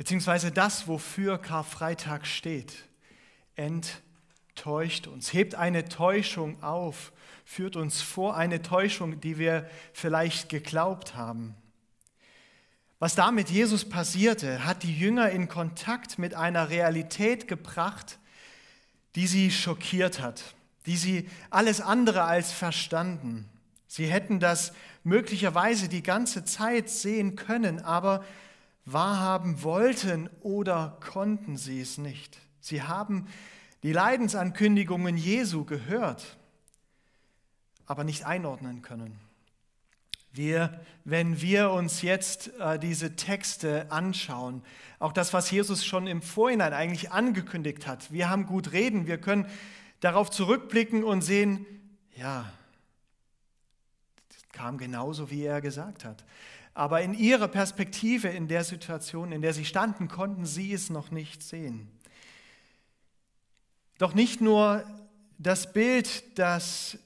beziehungsweise das, wofür Karfreitag steht, enttäuscht uns, hebt eine Täuschung auf, führt uns vor eine Täuschung, die wir vielleicht geglaubt haben. Was da mit Jesus passierte, hat die Jünger in Kontakt mit einer Realität gebracht, die sie schockiert hat, die sie alles andere als verstanden. Sie hätten das möglicherweise die ganze Zeit sehen können, aber wahrhaben wollten oder konnten sie es nicht. Sie haben die Leidensankündigungen Jesu gehört, aber nicht einordnen können. Wir, wenn wir uns jetzt äh, diese Texte anschauen, auch das, was Jesus schon im Vorhinein eigentlich angekündigt hat, wir haben gut reden, wir können darauf zurückblicken und sehen, ja, das kam genauso, wie er gesagt hat. Aber in ihrer Perspektive, in der Situation, in der sie standen, konnten sie es noch nicht sehen. Doch nicht nur das Bild, das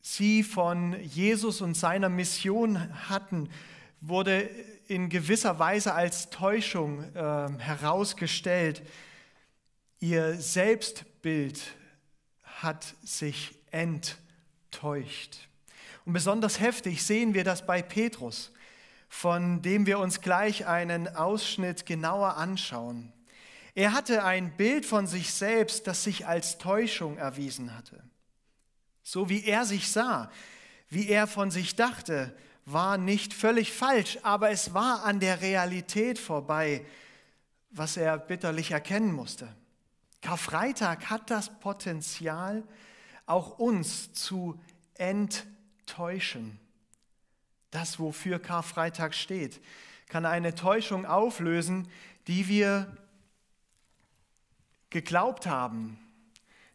sie von Jesus und seiner Mission hatten, wurde in gewisser Weise als Täuschung äh, herausgestellt. Ihr Selbstbild hat sich enttäuscht. Und besonders heftig sehen wir das bei Petrus von dem wir uns gleich einen Ausschnitt genauer anschauen. Er hatte ein Bild von sich selbst, das sich als Täuschung erwiesen hatte. So wie er sich sah, wie er von sich dachte, war nicht völlig falsch, aber es war an der Realität vorbei, was er bitterlich erkennen musste. Karfreitag hat das Potenzial, auch uns zu enttäuschen. Das, wofür Karfreitag steht, kann eine Täuschung auflösen, die wir geglaubt haben,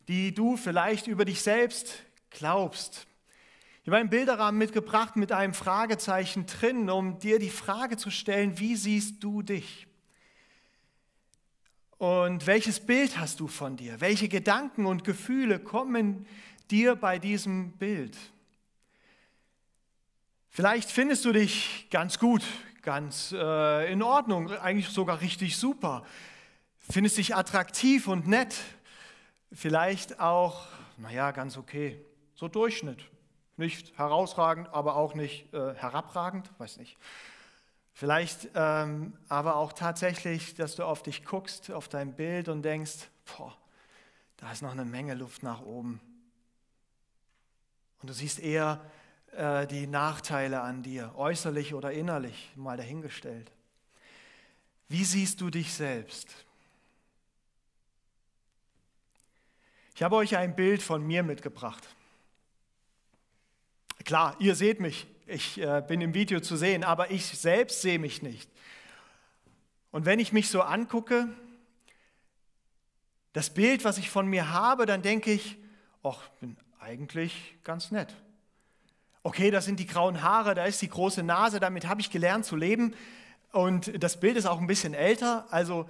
die du vielleicht über dich selbst glaubst. Ich habe einen Bilderrahmen mitgebracht mit einem Fragezeichen drin, um dir die Frage zu stellen, wie siehst du dich? Und welches Bild hast du von dir? Welche Gedanken und Gefühle kommen dir bei diesem Bild? Vielleicht findest du dich ganz gut, ganz äh, in Ordnung, eigentlich sogar richtig super. Findest dich attraktiv und nett. Vielleicht auch, naja, ganz okay. So Durchschnitt. Nicht herausragend, aber auch nicht äh, herabragend, weiß nicht. Vielleicht ähm, aber auch tatsächlich, dass du auf dich guckst, auf dein Bild und denkst, boah, da ist noch eine Menge Luft nach oben. Und du siehst eher äh, die Nachteile an dir, äußerlich oder innerlich, mal dahingestellt. Wie siehst du dich selbst? Ich habe euch ein Bild von mir mitgebracht. Klar, ihr seht mich, ich äh, bin im Video zu sehen, aber ich selbst sehe mich nicht. Und wenn ich mich so angucke, das Bild, was ich von mir habe, dann denke ich, ach, bin eigentlich ganz nett okay, das sind die grauen Haare, da ist die große Nase, damit habe ich gelernt zu leben. Und das Bild ist auch ein bisschen älter, also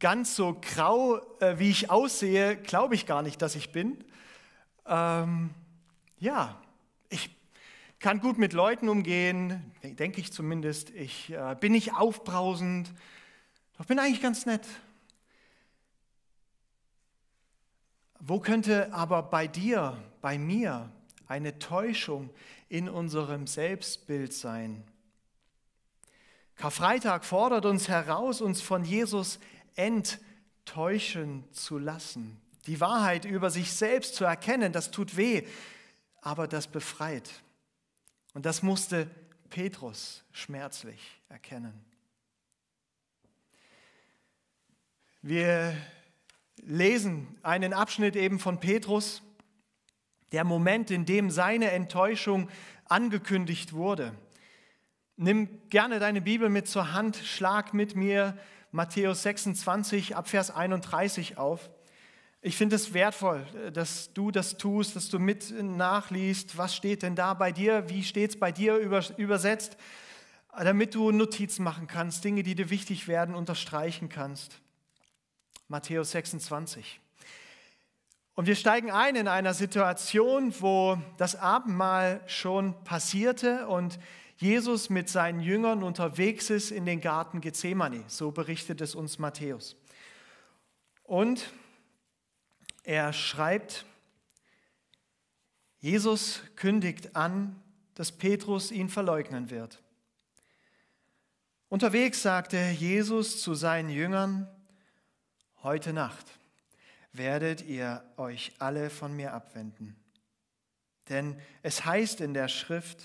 ganz so grau, äh, wie ich aussehe, glaube ich gar nicht, dass ich bin. Ähm, ja, ich kann gut mit Leuten umgehen, denke ich zumindest. Ich äh, bin nicht aufbrausend, doch bin eigentlich ganz nett. Wo könnte aber bei dir, bei mir eine Täuschung in unserem Selbstbild sein. Karfreitag fordert uns heraus, uns von Jesus enttäuschen zu lassen. Die Wahrheit über sich selbst zu erkennen, das tut weh, aber das befreit. Und das musste Petrus schmerzlich erkennen. Wir lesen einen Abschnitt eben von Petrus, der Moment, in dem seine Enttäuschung angekündigt wurde. Nimm gerne deine Bibel mit zur Hand, schlag mit mir Matthäus 26 ab Vers 31 auf. Ich finde es wertvoll, dass du das tust, dass du mit nachliest, was steht denn da bei dir, wie steht es bei dir übersetzt, damit du Notizen machen kannst, Dinge, die dir wichtig werden, unterstreichen kannst. Matthäus 26. Und wir steigen ein in einer Situation, wo das Abendmahl schon passierte und Jesus mit seinen Jüngern unterwegs ist in den Garten Gethsemane. So berichtet es uns Matthäus. Und er schreibt, Jesus kündigt an, dass Petrus ihn verleugnen wird. Unterwegs sagte Jesus zu seinen Jüngern, heute Nacht werdet ihr euch alle von mir abwenden. Denn es heißt in der Schrift,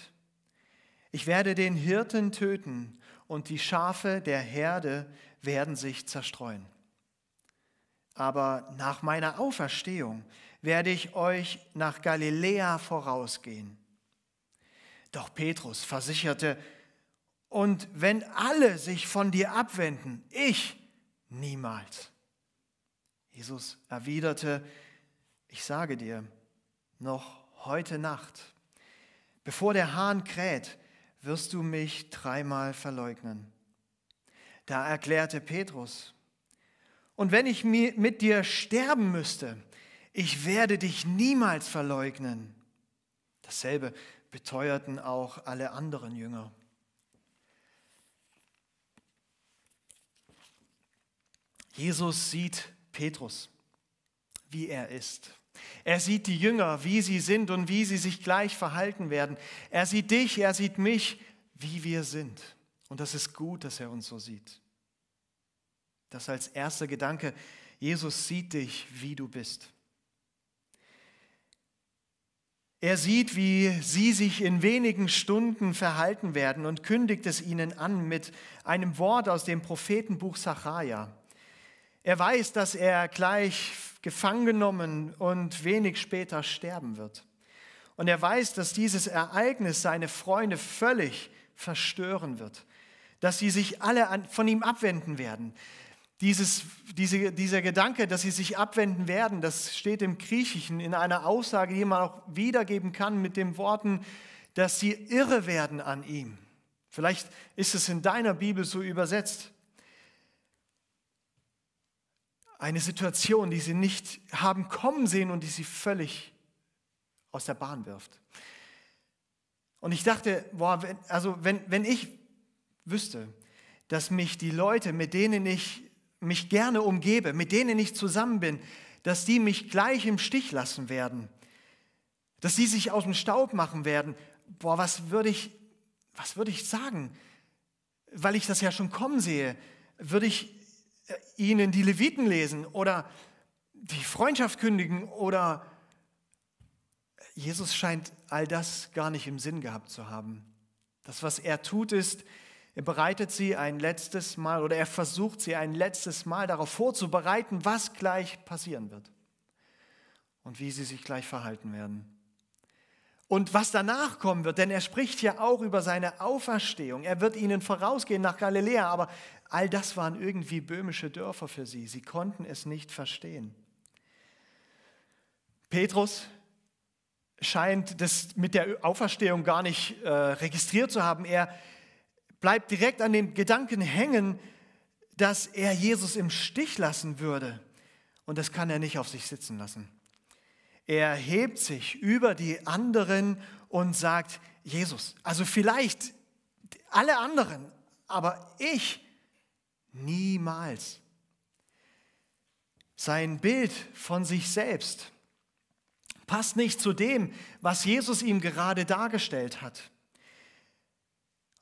ich werde den Hirten töten und die Schafe der Herde werden sich zerstreuen. Aber nach meiner Auferstehung werde ich euch nach Galiläa vorausgehen. Doch Petrus versicherte, und wenn alle sich von dir abwenden, ich niemals. Jesus erwiderte, ich sage dir, noch heute Nacht, bevor der Hahn kräht, wirst du mich dreimal verleugnen. Da erklärte Petrus, und wenn ich mit dir sterben müsste, ich werde dich niemals verleugnen. Dasselbe beteuerten auch alle anderen Jünger. Jesus sieht Petrus, wie er ist. Er sieht die Jünger, wie sie sind und wie sie sich gleich verhalten werden. Er sieht dich, er sieht mich, wie wir sind. Und das ist gut, dass er uns so sieht. Das als erster Gedanke. Jesus sieht dich, wie du bist. Er sieht, wie sie sich in wenigen Stunden verhalten werden und kündigt es ihnen an mit einem Wort aus dem Prophetenbuch Sacharja. Er weiß, dass er gleich gefangen genommen und wenig später sterben wird. Und er weiß, dass dieses Ereignis seine Freunde völlig verstören wird, dass sie sich alle an, von ihm abwenden werden. Dieses, diese, dieser Gedanke, dass sie sich abwenden werden, das steht im Griechischen in einer Aussage, die man auch wiedergeben kann mit den Worten, dass sie irre werden an ihm. Vielleicht ist es in deiner Bibel so übersetzt eine Situation, die sie nicht haben kommen sehen und die sie völlig aus der Bahn wirft. Und ich dachte, boah, wenn, also wenn, wenn ich wüsste, dass mich die Leute, mit denen ich mich gerne umgebe, mit denen ich zusammen bin, dass die mich gleich im Stich lassen werden, dass sie sich aus dem Staub machen werden, boah, was würde ich, was würde ich sagen? Weil ich das ja schon kommen sehe, würde ich äh, ihnen die Leviten lesen oder die Freundschaft kündigen oder Jesus scheint all das gar nicht im Sinn gehabt zu haben. Das, was er tut, ist, er bereitet sie ein letztes Mal oder er versucht sie ein letztes Mal darauf vorzubereiten, was gleich passieren wird und wie sie sich gleich verhalten werden und was danach kommen wird, denn er spricht ja auch über seine Auferstehung. Er wird ihnen vorausgehen nach Galiläa, aber all das waren irgendwie böhmische Dörfer für sie. Sie konnten es nicht verstehen. Petrus scheint das mit der Auferstehung gar nicht äh, registriert zu haben. Er bleibt direkt an dem Gedanken hängen, dass er Jesus im Stich lassen würde. Und das kann er nicht auf sich sitzen lassen. Er hebt sich über die anderen und sagt, Jesus, also vielleicht alle anderen, aber ich niemals. Sein Bild von sich selbst passt nicht zu dem, was Jesus ihm gerade dargestellt hat.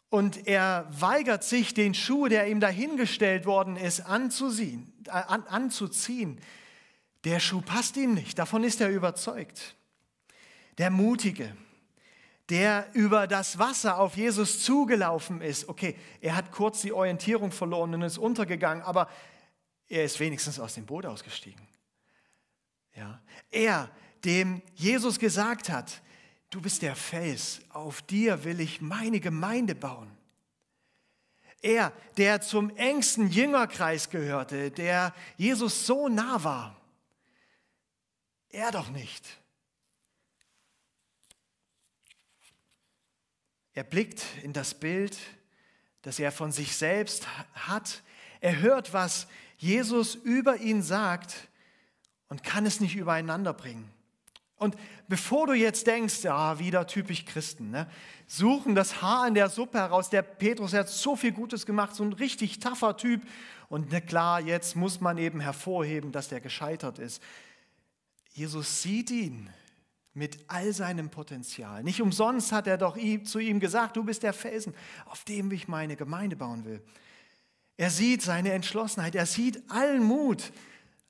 Und er weigert sich, den Schuh, der ihm dahingestellt worden ist, anzuziehen. Äh, an, anzuziehen. Der Schuh passt ihm nicht, davon ist er überzeugt. Der Mutige, der über das Wasser auf Jesus zugelaufen ist. Okay, er hat kurz die Orientierung verloren und ist untergegangen, aber er ist wenigstens aus dem Boot ausgestiegen. Ja, er, dem Jesus gesagt hat, du bist der Fels, auf dir will ich meine Gemeinde bauen. Er, der zum engsten Jüngerkreis gehörte, der Jesus so nah war, er doch nicht. Er blickt in das Bild, das er von sich selbst hat. Er hört, was Jesus über ihn sagt und kann es nicht übereinander bringen. Und bevor du jetzt denkst, ja, wieder typisch Christen, ne, suchen das Haar in der Suppe heraus. Der Petrus hat so viel Gutes gemacht, so ein richtig taffer Typ. Und na ne, klar, jetzt muss man eben hervorheben, dass der gescheitert ist. Jesus sieht ihn mit all seinem Potenzial. Nicht umsonst hat er doch zu ihm gesagt, du bist der Felsen, auf dem ich meine Gemeinde bauen will. Er sieht seine Entschlossenheit, er sieht allen Mut,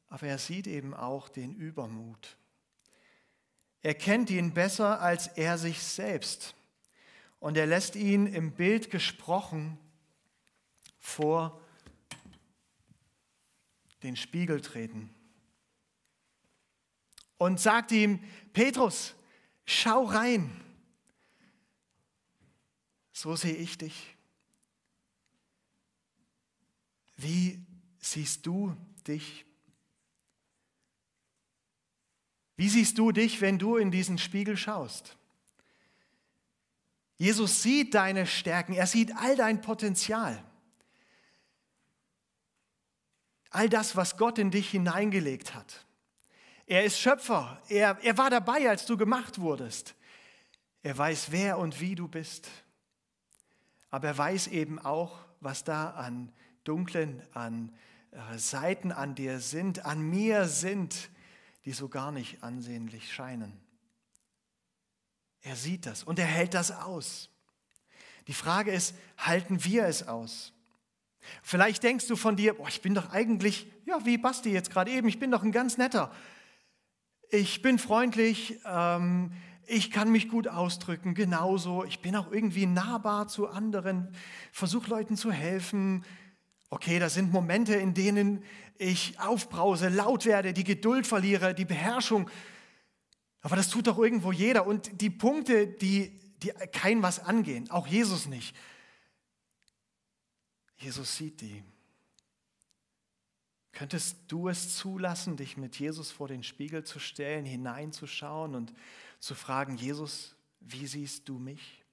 aber er sieht eben auch den Übermut. Er kennt ihn besser als er sich selbst und er lässt ihn im Bild gesprochen vor den Spiegel treten und sagt ihm, Petrus, schau rein. So sehe ich dich. Wie siehst du dich? Wie siehst du dich, wenn du in diesen Spiegel schaust? Jesus sieht deine Stärken, er sieht all dein Potenzial, all das, was Gott in dich hineingelegt hat. Er ist Schöpfer. Er, er war dabei, als du gemacht wurdest. Er weiß, wer und wie du bist. Aber er weiß eben auch, was da an dunklen, an äh, Seiten an dir sind, an mir sind, die so gar nicht ansehnlich scheinen. Er sieht das und er hält das aus. Die Frage ist, halten wir es aus? Vielleicht denkst du von dir, boah, ich bin doch eigentlich, ja, wie Basti jetzt gerade eben, ich bin doch ein ganz netter, ich bin freundlich, ähm, ich kann mich gut ausdrücken, genauso, ich bin auch irgendwie nahbar zu anderen, versuche Leuten zu helfen. Okay, das sind Momente, in denen ich aufbrause, laut werde, die Geduld verliere, die Beherrschung. Aber das tut doch irgendwo jeder. Und die Punkte, die, die kein was angehen, auch Jesus nicht. Jesus sieht die. Könntest du es zulassen, dich mit Jesus vor den Spiegel zu stellen, hineinzuschauen und zu fragen, Jesus, wie siehst du mich?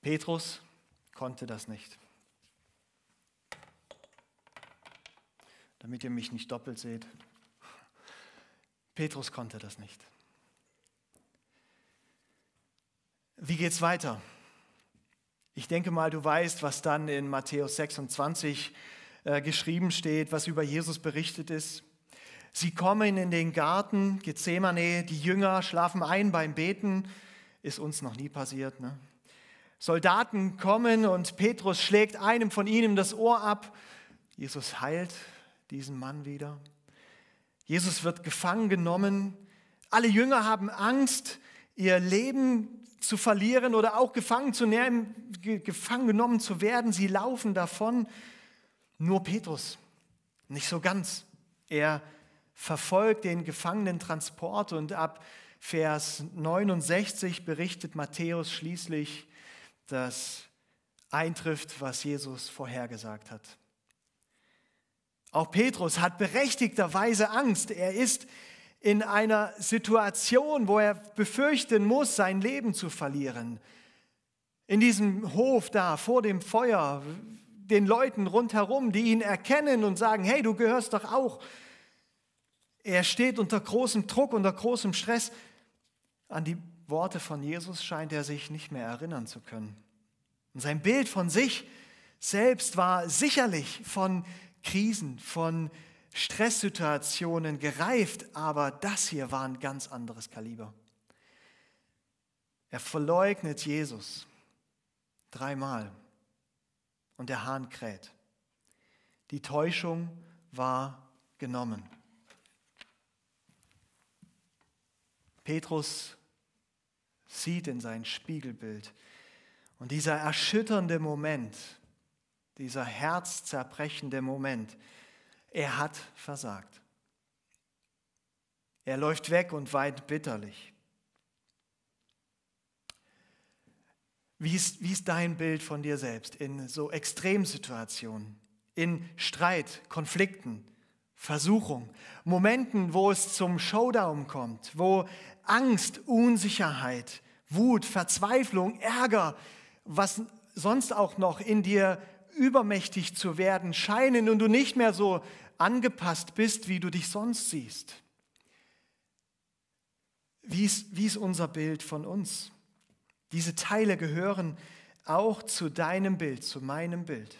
Petrus konnte das nicht. Damit ihr mich nicht doppelt seht. Petrus konnte das nicht. Wie geht's weiter? Ich denke mal, du weißt, was dann in Matthäus 26 äh, geschrieben steht, was über Jesus berichtet ist. Sie kommen in den Garten Gethsemane, die Jünger schlafen ein beim Beten, ist uns noch nie passiert. Ne? Soldaten kommen und Petrus schlägt einem von ihnen das Ohr ab. Jesus heilt diesen Mann wieder. Jesus wird gefangen genommen. Alle Jünger haben Angst, ihr Leben zu verlieren oder auch gefangen, zu nehmen, gefangen genommen zu werden. Sie laufen davon. Nur Petrus, nicht so ganz. Er verfolgt den Gefangenentransport und ab Vers 69 berichtet Matthäus schließlich, dass eintrifft, was Jesus vorhergesagt hat. Auch Petrus hat berechtigterweise Angst. Er ist in einer Situation, wo er befürchten muss, sein Leben zu verlieren. In diesem Hof da vor dem Feuer, den Leuten rundherum, die ihn erkennen und sagen, hey, du gehörst doch auch. Er steht unter großem Druck, unter großem Stress. An die Worte von Jesus scheint er sich nicht mehr erinnern zu können. Und sein Bild von sich selbst war sicherlich von Krisen, von Krisen Stresssituationen gereift, aber das hier war ein ganz anderes Kaliber. Er verleugnet Jesus dreimal und der Hahn kräht. Die Täuschung war genommen. Petrus sieht in sein Spiegelbild und dieser erschütternde Moment, dieser herzzerbrechende Moment, er hat versagt. Er läuft weg und weint bitterlich. Wie ist, wie ist dein Bild von dir selbst in so Extremsituationen, in Streit, Konflikten, Versuchung, Momenten, wo es zum Showdown kommt, wo Angst, Unsicherheit, Wut, Verzweiflung, Ärger, was sonst auch noch in dir übermächtig zu werden scheinen und du nicht mehr so angepasst bist, wie du dich sonst siehst. Wie ist, wie ist unser Bild von uns? Diese Teile gehören auch zu deinem Bild, zu meinem Bild.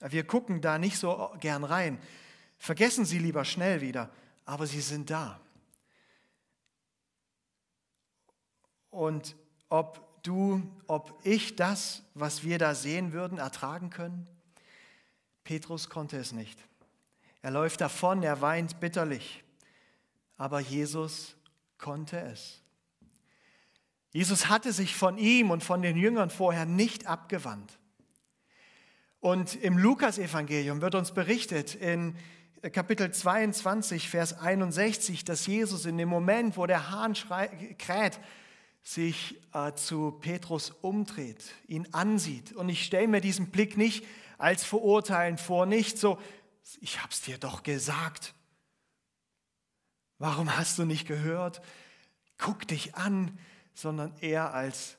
Wir gucken da nicht so gern rein, vergessen sie lieber schnell wieder, aber sie sind da. Und ob du, ob ich das, was wir da sehen würden, ertragen können? Petrus konnte es nicht. Er läuft davon, er weint bitterlich. Aber Jesus konnte es. Jesus hatte sich von ihm und von den Jüngern vorher nicht abgewandt. Und im Lukasevangelium wird uns berichtet in Kapitel 22, Vers 61, dass Jesus in dem Moment, wo der Hahn schreit, kräht, sich äh, zu Petrus umdreht, ihn ansieht. Und ich stelle mir diesen Blick nicht als verurteilend vor, nicht so, ich habe es dir doch gesagt. Warum hast du nicht gehört? Guck dich an, sondern eher als,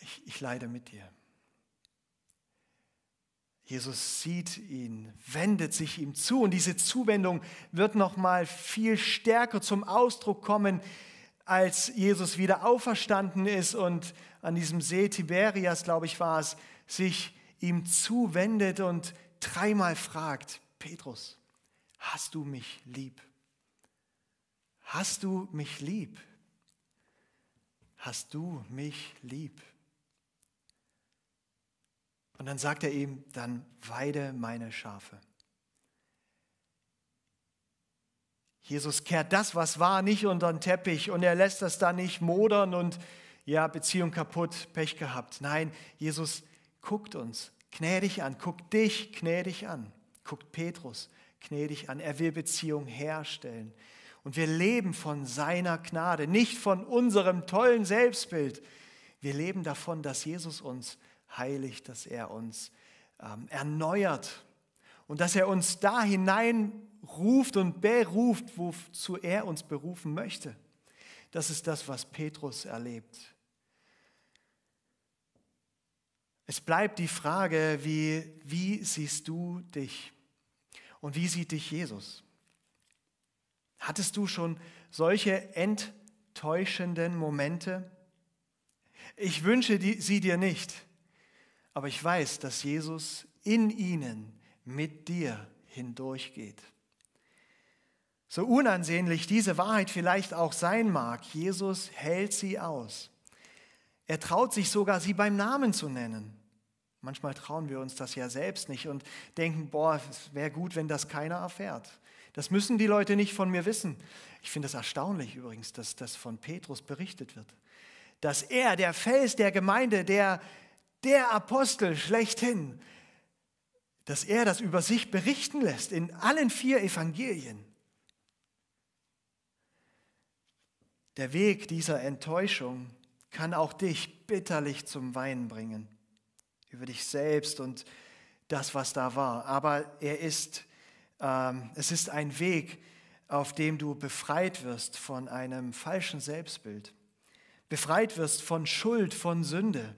ich, ich leide mit dir. Jesus sieht ihn, wendet sich ihm zu und diese Zuwendung wird noch mal viel stärker zum Ausdruck kommen, als Jesus wieder auferstanden ist und an diesem See Tiberias, glaube ich, war es, sich ihm zuwendet und dreimal fragt, Petrus, hast du mich lieb? Hast du mich lieb? Hast du mich lieb? Und dann sagt er ihm, dann weide meine Schafe. Jesus kehrt das, was war, nicht unter den Teppich und er lässt das da nicht modern und ja, Beziehung kaputt, Pech gehabt. Nein, Jesus guckt uns gnädig an, guckt dich gnädig an, guckt Petrus gnädig an. Er will Beziehung herstellen. Und wir leben von seiner Gnade, nicht von unserem tollen Selbstbild. Wir leben davon, dass Jesus uns heiligt, dass er uns ähm, erneuert und dass er uns da hinein ruft und beruft, wozu er uns berufen möchte. Das ist das, was Petrus erlebt. Es bleibt die Frage, wie, wie siehst du dich und wie sieht dich Jesus? Hattest du schon solche enttäuschenden Momente? Ich wünsche die, sie dir nicht, aber ich weiß, dass Jesus in ihnen mit dir hindurchgeht. So unansehnlich diese Wahrheit vielleicht auch sein mag, Jesus hält sie aus. Er traut sich sogar, sie beim Namen zu nennen. Manchmal trauen wir uns das ja selbst nicht und denken, boah, es wäre gut, wenn das keiner erfährt. Das müssen die Leute nicht von mir wissen. Ich finde es erstaunlich übrigens, dass das von Petrus berichtet wird. Dass er, der Fels der Gemeinde, der, der Apostel schlechthin, dass er das über sich berichten lässt in allen vier Evangelien. Der Weg dieser Enttäuschung kann auch dich bitterlich zum Weinen bringen über dich selbst und das, was da war. Aber er ist, ähm, es ist ein Weg, auf dem du befreit wirst von einem falschen Selbstbild, befreit wirst von Schuld, von Sünde,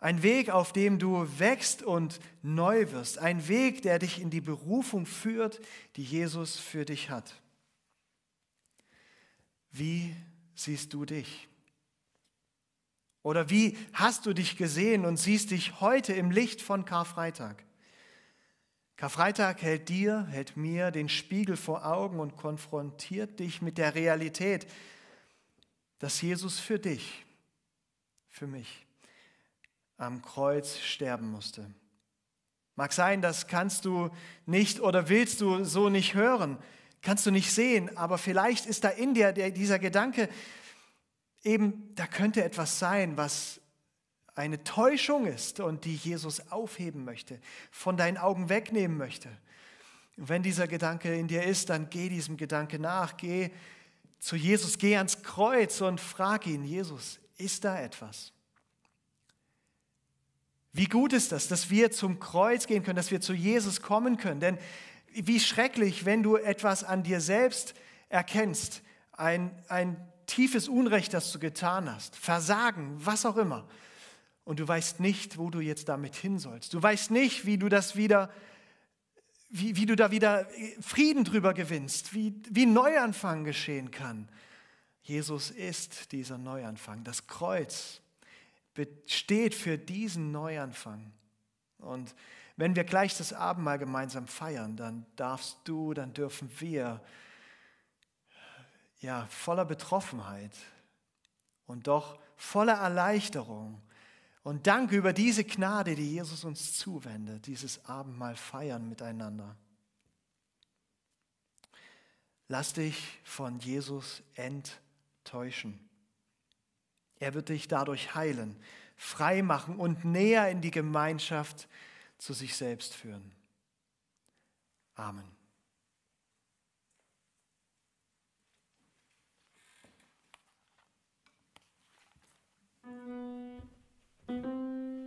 ein Weg, auf dem du wächst und neu wirst. Ein Weg, der dich in die Berufung führt, die Jesus für dich hat. Wie siehst du dich? Oder wie hast du dich gesehen und siehst dich heute im Licht von Karfreitag? Karfreitag hält dir, hält mir den Spiegel vor Augen und konfrontiert dich mit der Realität, dass Jesus für dich, für mich am Kreuz sterben musste. Mag sein, das kannst du nicht oder willst du so nicht hören, kannst du nicht sehen, aber vielleicht ist da in dir dieser Gedanke, eben, da könnte etwas sein, was eine Täuschung ist und die Jesus aufheben möchte, von deinen Augen wegnehmen möchte. Und wenn dieser Gedanke in dir ist, dann geh diesem Gedanke nach, geh zu Jesus, geh ans Kreuz und frag ihn, Jesus, ist da etwas? Wie gut ist das, dass wir zum Kreuz gehen können, dass wir zu Jesus kommen können. Denn wie schrecklich, wenn du etwas an dir selbst erkennst, ein, ein tiefes Unrecht, das du getan hast, Versagen, was auch immer. Und du weißt nicht, wo du jetzt damit hin sollst. Du weißt nicht, wie du das wieder, wie, wie du da wieder Frieden drüber gewinnst, wie, wie Neuanfang geschehen kann. Jesus ist dieser Neuanfang. Das Kreuz steht für diesen Neuanfang. Und wenn wir gleich das Abendmahl gemeinsam feiern, dann darfst du, dann dürfen wir ja voller Betroffenheit und doch voller Erleichterung und Dank über diese Gnade, die Jesus uns zuwendet, dieses Abendmahl feiern miteinander. Lass dich von Jesus enttäuschen. Er wird dich dadurch heilen, frei machen und näher in die Gemeinschaft zu sich selbst führen. Amen. Thank you.